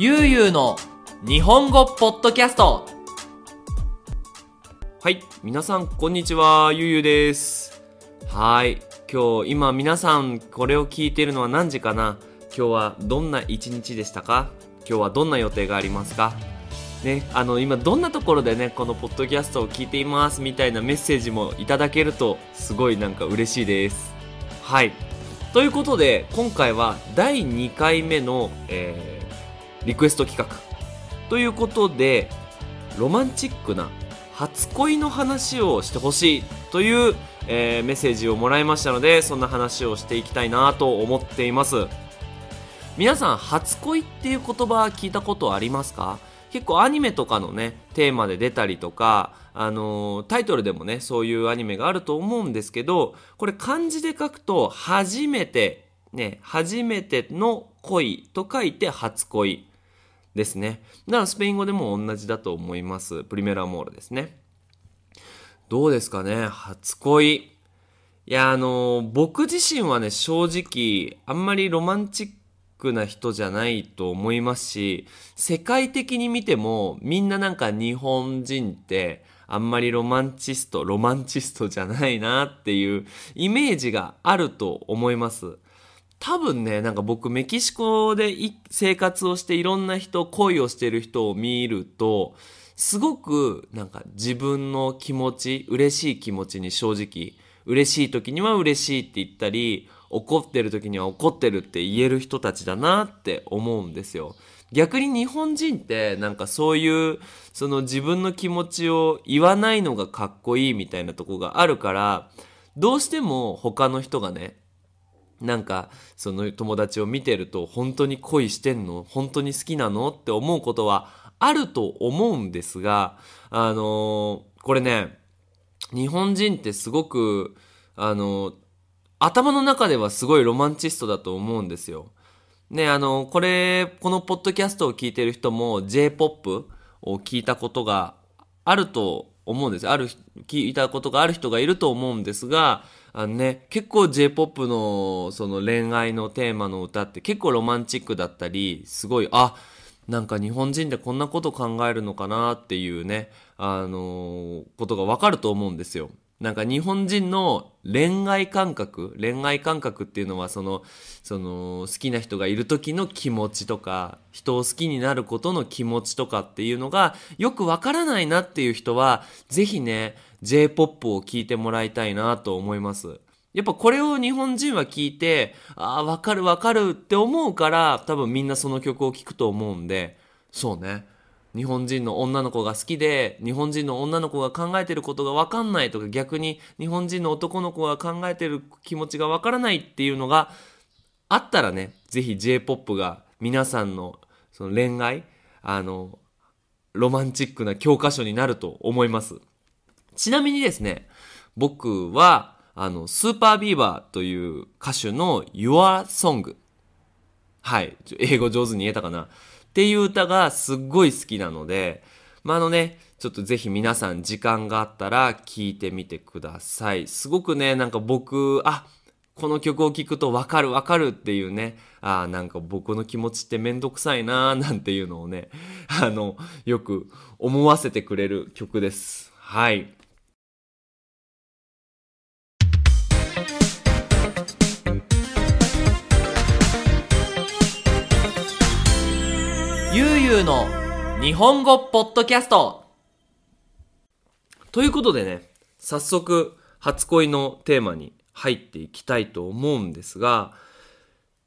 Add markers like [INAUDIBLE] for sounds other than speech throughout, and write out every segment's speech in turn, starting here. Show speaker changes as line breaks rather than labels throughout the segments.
ゆうゆうの日本語ポッドキャストはい皆さんこんにちはゆうゆうですはい今日今皆さんこれを聞いているのは何時かな今日はどんな一日でしたか今日はどんな予定がありますかね、あの今どんなところでねこのポッドキャストを聞いていますみたいなメッセージもいただけるとすごいなんか嬉しいですはいということで今回は第2回目の、えーリクエスト企画。ということで、ロマンチックな初恋の話をしてほしいという、えー、メッセージをもらいましたので、そんな話をしていきたいなと思っています。皆さん、初恋っていう言葉聞いたことありますか結構アニメとかのね、テーマで出たりとか、あのー、タイトルでもね、そういうアニメがあると思うんですけど、これ漢字で書くと、初めて、ね、初めての恋と書いて初恋。ですね。だからスペイン語でも同じだと思います。プリメラモールですね。どうですかね初恋。いや、あのー、僕自身はね、正直、あんまりロマンチックな人じゃないと思いますし、世界的に見ても、みんななんか日本人って、あんまりロマンチスト、ロマンチストじゃないなっていうイメージがあると思います。多分ね、なんか僕メキシコで生活をしていろんな人、恋をしてる人を見ると、すごくなんか自分の気持ち、嬉しい気持ちに正直、嬉しい時には嬉しいって言ったり、怒ってる時には怒ってるって言える人たちだなって思うんですよ。逆に日本人ってなんかそういうその自分の気持ちを言わないのがかっこいいみたいなとこがあるからどうしても他の人がねなんかその友達を見てると本当に恋してんの本当に好きなのって思うことはあると思うんですが、あのー、これね、日本人ってすごく、あのー、頭の中ではすごいロマンチストだと思うんですよ。ね、あのー、これ、このポッドキャストを聞いてる人も J-POP を聞いたことがあると思うんです。ある、聞いたことがある人がいると思うんですが、あのね、結構 J-POP のその恋愛のテーマの歌って結構ロマンチックだったり、すごい、あ、なんか日本人でこんなこと考えるのかなっていうね、あのー、ことがわかると思うんですよ。なんか日本人の恋愛感覚、恋愛感覚っていうのはその、その好きな人がいる時の気持ちとか、人を好きになることの気持ちとかっていうのがよくわからないなっていう人は、ぜひね、J-POP を聴いてもらいたいなと思います。やっぱこれを日本人は聞いて、ああ、わかるわかるって思うから、多分みんなその曲を聴くと思うんで、そうね。日本人の女の子が好きで、日本人の女の子が考えてることがわかんないとか、逆に日本人の男の子が考えてる気持ちがわからないっていうのがあったらね、ぜひ J-POP が皆さんのその恋愛、あの、ロマンチックな教科書になると思います。ちなみにですね、僕は、あの、スーパービーバーという歌手の Your Song。はい。英語上手に言えたかな。っていう歌がすっごい好きなので、まあ、あのね、ちょっとぜひ皆さん時間があったら聴いてみてください。すごくね、なんか僕、あ、この曲を聴くとわかるわかるっていうね、あなんか僕の気持ちってめんどくさいなー [LAUGHS] なんていうのをね、あの、よく思わせてくれる曲です。はい。ーの日本語ポッドキャストということでね、早速、初恋のテーマに入っていきたいと思うんですが、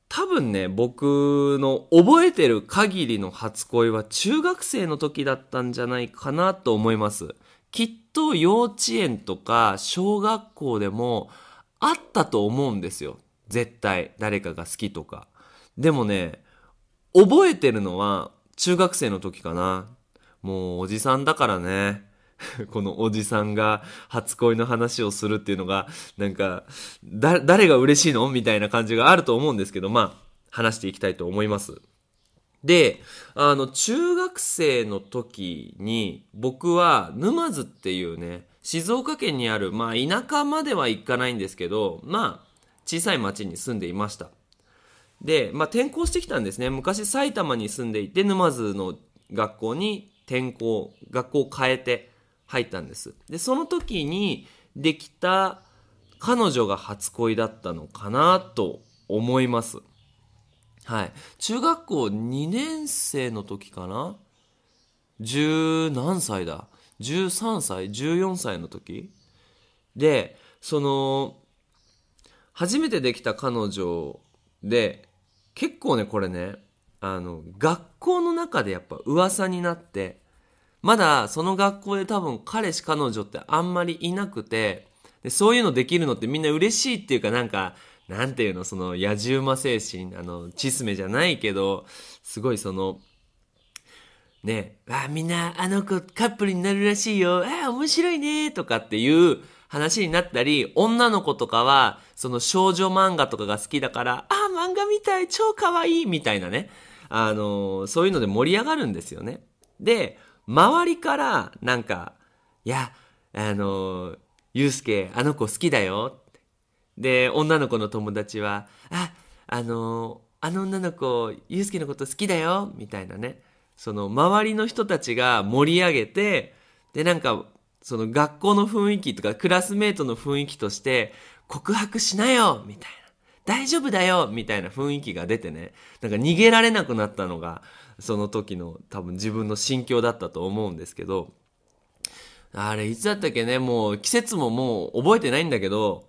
多分ね、僕の覚えてる限りの初恋は中学生の時だったんじゃないかなと思います。きっと幼稚園とか小学校でもあったと思うんですよ。絶対。誰かが好きとか。でもね、覚えてるのは中学生の時かな。もうおじさんだからね。[LAUGHS] このおじさんが初恋の話をするっていうのが、なんか、だ、誰が嬉しいのみたいな感じがあると思うんですけど、まあ、話していきたいと思います。で、あの、中学生の時に、僕は沼津っていうね、静岡県にある、まあ、田舎までは行かないんですけど、まあ、小さい町に住んでいました。で、まあ、転校してきたんですね昔埼玉に住んでいて沼津の学校に転校学校を変えて入ったんですでその時にできた彼女が初恋だったのかなと思いますはい中学校2年生の時かな十何歳だ13歳14歳の時でその初めてできた彼女で結構ねこれねあの学校の中でやっぱ噂になってまだその学校で多分彼氏彼女ってあんまりいなくてでそういうのできるのってみんな嬉しいっていうかなんかなんていうのその野じ馬精神あのチスメじゃないけどすごいそのねあみんなあの子カップルになるらしいよあ面白いねとかっていう話になったり女の子とかはその少女漫画とかが好きだからあ漫画みたい、超可愛いみたいなね、あのー、そういうので盛り上がるんですよね。で、周りからなんか、いや、あのー、ゆうすけ、あの子好きだよ。で、女の子の友達は、あ、あのー、あの女の子、ゆうすけのこと好きだよ、みたいなね。その、周りの人たちが盛り上げて、で、なんか、その学校の雰囲気とか、クラスメートの雰囲気として、告白しなよみたいな。大丈夫だよみたいな雰囲気が出てね、なんか逃げられなくなったのが、その時の多分自分の心境だったと思うんですけど、あれ、いつだったっけね、もう季節ももう覚えてないんだけど、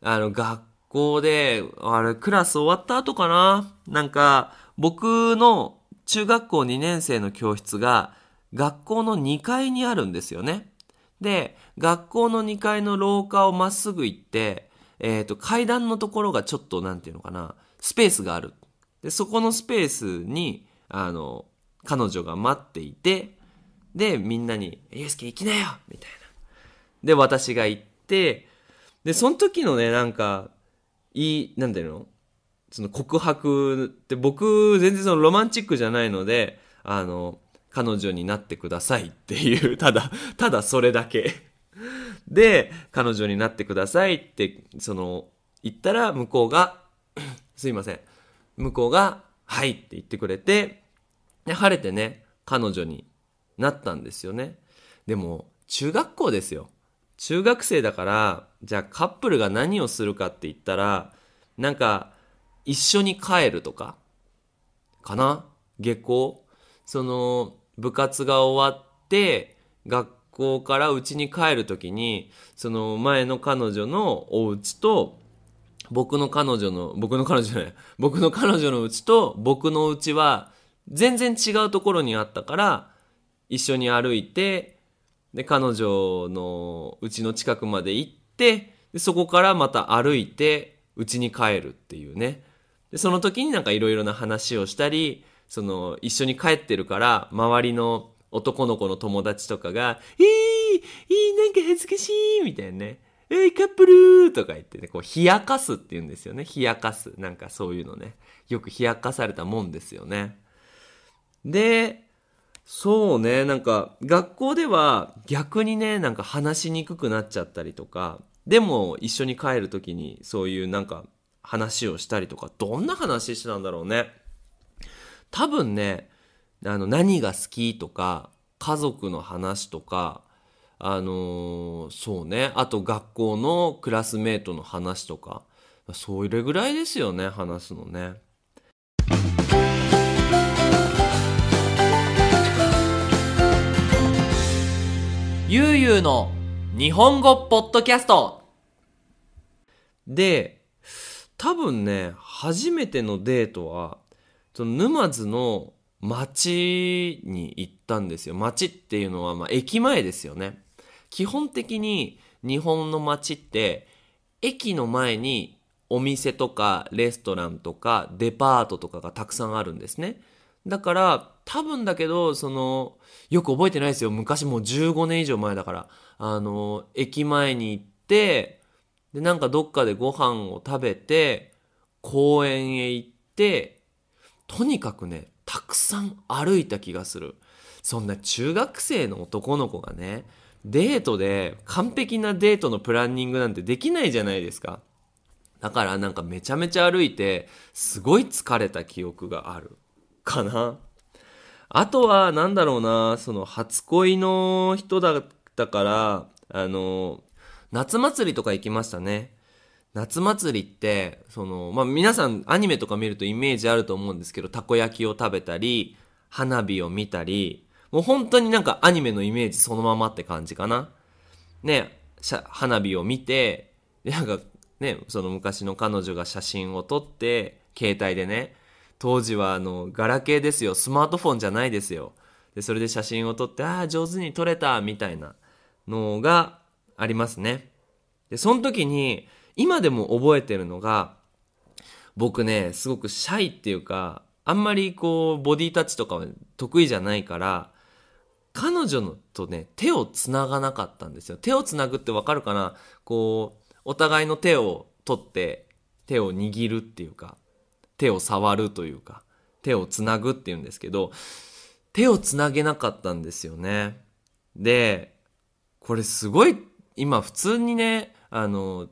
あの、学校で、あれ、クラス終わった後かななんか、僕の中学校2年生の教室が、学校の2階にあるんですよね。で、学校の2階の廊下をまっすぐ行って、えっ、ー、と、階段のところがちょっと、なんていうのかな、スペースがある。で、そこのスペースに、あの、彼女が待っていて、で、みんなに、ユースケ行きなよみたいな。で、私が行って、で、その時のね、なんか、いい、なんていうのその告白って僕、全然そのロマンチックじゃないので、あの、彼女になってくださいっていう、ただ、ただそれだけで、彼女になってくださいって、その、言ったら、向こうが、[CLEARS THROAT] すいません。向こうが、はいって言ってくれて、で、晴れてね、彼女になったんですよね。でも、中学校ですよ。中学生だから、じゃあカップルが何をするかって言ったら、なんか、一緒に帰るとか、かな下校その、部活が終わって、学校から家に帰る時にその前の彼女のお家と僕の彼女の僕の彼女じゃない僕の彼女の家と僕の家は全然違うところにあったから一緒に歩いてで彼女の家の近くまで行ってでそこからまた歩いて家に帰るっていうねでその時になんかいろいろな話をしたりその一緒に帰ってるから周りの男の子の友達とかが、えー、えー、なんか恥ずかしいみたいなね。えー、カップルとか言ってね、こう、冷やかすって言うんですよね。冷やかす。なんかそういうのね。よく冷やかされたもんですよね。で、そうね、なんか、学校では逆にね、なんか話しにくくなっちゃったりとか、でも一緒に帰る時にそういうなんか話をしたりとか、どんな話してたんだろうね。多分ね、あの、何が好きとか、家族の話とか、あのー、そうね。あと学校のクラスメートの話とか、それぐらいですよね、話すのね。ゆうゆうの日本語ポッドキャストで、多分ね、初めてのデートは、その沼津の街に行ったんですよ。街っていうのは、まあ、駅前ですよね。基本的に日本の街って、駅の前にお店とかレストランとかデパートとかがたくさんあるんですね。だから多分だけどそのよく覚えてないですよ昔もう15年以上前だからあの駅前に行ってでなんかどっかでご飯を食べて公園へ行ってとにかくねたくさん歩いた気がする。そんな中学生の男の子がね、デートで完璧なデートのプランニングなんてできないじゃないですか。だからなんかめちゃめちゃ歩いて、すごい疲れた記憶がある。かな。あとは、なんだろうな、その初恋の人だったから、あの、夏祭りとか行きましたね。夏祭りって、その、まあ、皆さんアニメとか見るとイメージあると思うんですけど、たこ焼きを食べたり、花火を見たり、もう本当になんかアニメのイメージそのままって感じかな。ね、花火を見て、なんかね、その昔の彼女が写真を撮って、携帯でね、当時はあの、ガラケーですよ。スマートフォンじゃないですよ。で、それで写真を撮って、ああ、上手に撮れた、みたいなのがありますね。で、その時に、今でも覚えてるのが、僕ね、すごくシャイっていうか、あんまりこう、ボディタッチとかは得意じゃないから、彼女のとね、手を繋がなかったんですよ。手を繋ぐってわかるかなこう、お互いの手を取って、手を握るっていうか、手を触るというか、手を繋ぐっていうんですけど、手を繋げなかったんですよね。で、これすごい、今普通にね、あの、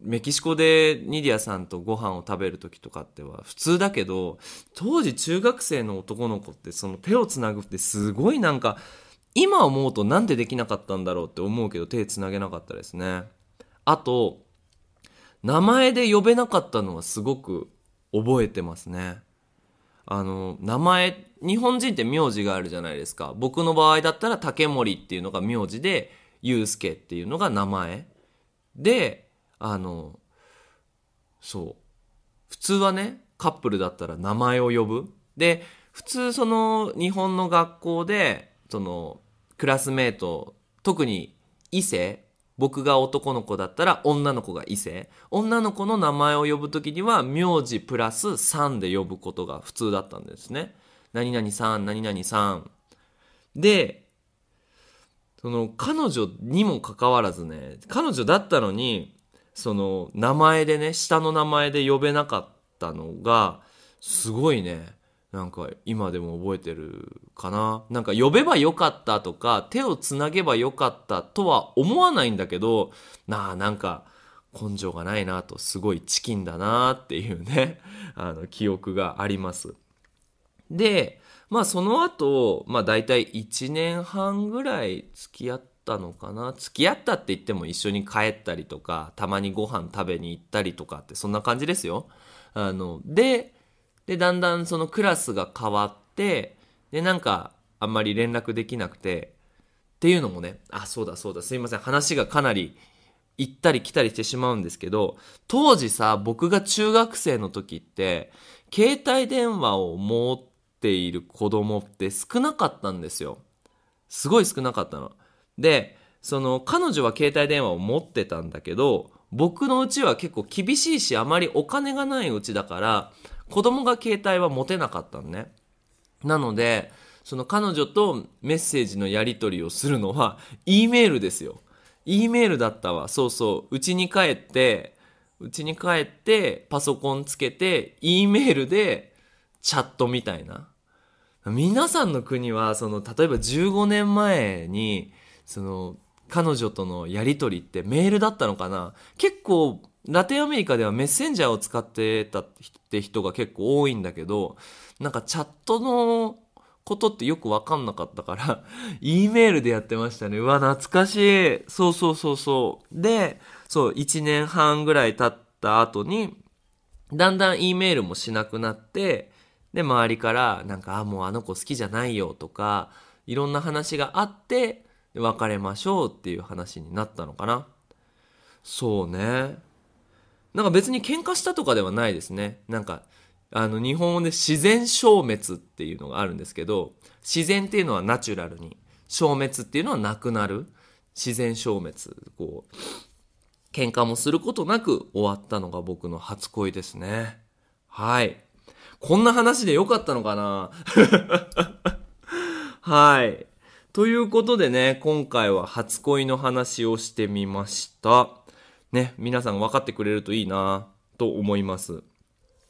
メキシコでニディアさんとご飯を食べる時とかっては普通だけど当時中学生の男の子ってその手をつなぐってすごいなんか今思うとなんでできなかったんだろうって思うけど手つなげなかったですねあと名前で呼べなかったのはすごく覚えてますねあの名前日本人って名字があるじゃないですか僕の場合だったら竹森っていうのが名字で祐介っていうのが名前であのそう普通はねカップルだったら名前を呼ぶで普通その日本の学校でそのクラスメート特に異性僕が男の子だったら女の子が異性女の子の名前を呼ぶときには名字プラス3で呼ぶことが普通だったんですね何々さん何々さんでその彼女にもかかわらずね彼女だったのにその名前でね下の名前で呼べなかったのがすごいねなんか今でも覚えてるかななんか呼べばよかったとか手をつなげばよかったとは思わないんだけどなあなんか根性がないなとすごいチキンだなっていうね [LAUGHS] あの記憶があります。でまあその後、まあ大体1年半ぐらい付き合ってたのかな付き合ったって言っても一緒に帰ったりとかたまにご飯食べに行ったりとかってそんな感じですよ。あのででだんだんそのクラスが変わってでなんかあんまり連絡できなくてっていうのもねあそうだそうだすいません話がかなり行ったり来たりしてしまうんですけど当時さ僕が中学生の時って携帯電話を持っている子供って少なかったんですよ。すごい少なかったの。で、その彼女は携帯電話を持ってたんだけど、僕のうちは結構厳しいし、あまりお金がないうちだから、子供が携帯は持てなかったのね。なので、その彼女とメッセージのやり取りをするのは、E メールですよ。E メールだったわ。そうそう。うちに帰って、うちに帰って、パソコンつけて、E メールで、チャットみたいな。皆さんの国は、その、例えば15年前に、その、彼女とのやり取りってメールだったのかな結構、ラテンアメリカではメッセンジャーを使ってたって人が結構多いんだけど、なんかチャットのことってよくわかんなかったから E [LAUGHS] メールでやってましたね。うわ、懐かしい。そうそうそうそう。で、そう、1年半ぐらい経った後に、だんだん E メールもしなくなって、で、周りから、なんか、あ、もうあの子好きじゃないよとか、いろんな話があって、で別れましょうっていう話になったのかな。そうね。なんか別に喧嘩したとかではないですね。なんか、あの、日本語で自然消滅っていうのがあるんですけど、自然っていうのはナチュラルに、消滅っていうのはなくなる。自然消滅。こう、喧嘩もすることなく終わったのが僕の初恋ですね。はい。こんな話でよかったのかな [LAUGHS] はい。ということでね、今回は初恋の話をしてみました。ね、皆さん分かってくれるといいなと思います。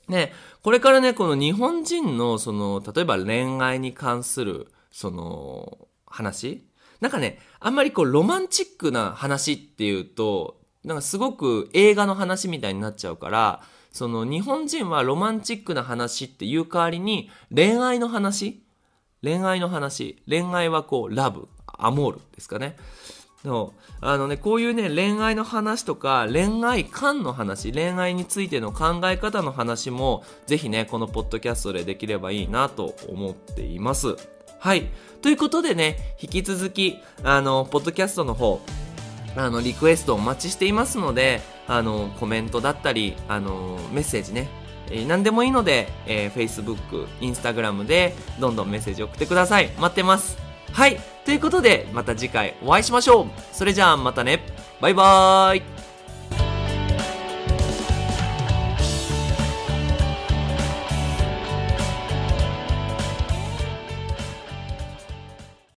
ね、これからね、この日本人の、その、例えば恋愛に関する、その、話なんかね、あんまりこう、ロマンチックな話っていうと、なんかすごく映画の話みたいになっちゃうから、その日本人はロマンチックな話っていう代わりに恋愛の話恋愛の話恋愛はこうラブアモールですかねのあのねこういうね恋愛の話とか恋愛観の話恋愛についての考え方の話も是非ねこのポッドキャストでできればいいなと思っていますはいということでね引き続きあのポッドキャストの方あのリクエストお待ちしていますのであのコメントだったりあのメッセージねえ何でもいいので、えー、Facebook、Instagram でどんどんメッセージ送ってください。待ってます。はい。ということで、また次回お会いしましょう。それじゃあまたね。バイバーイ。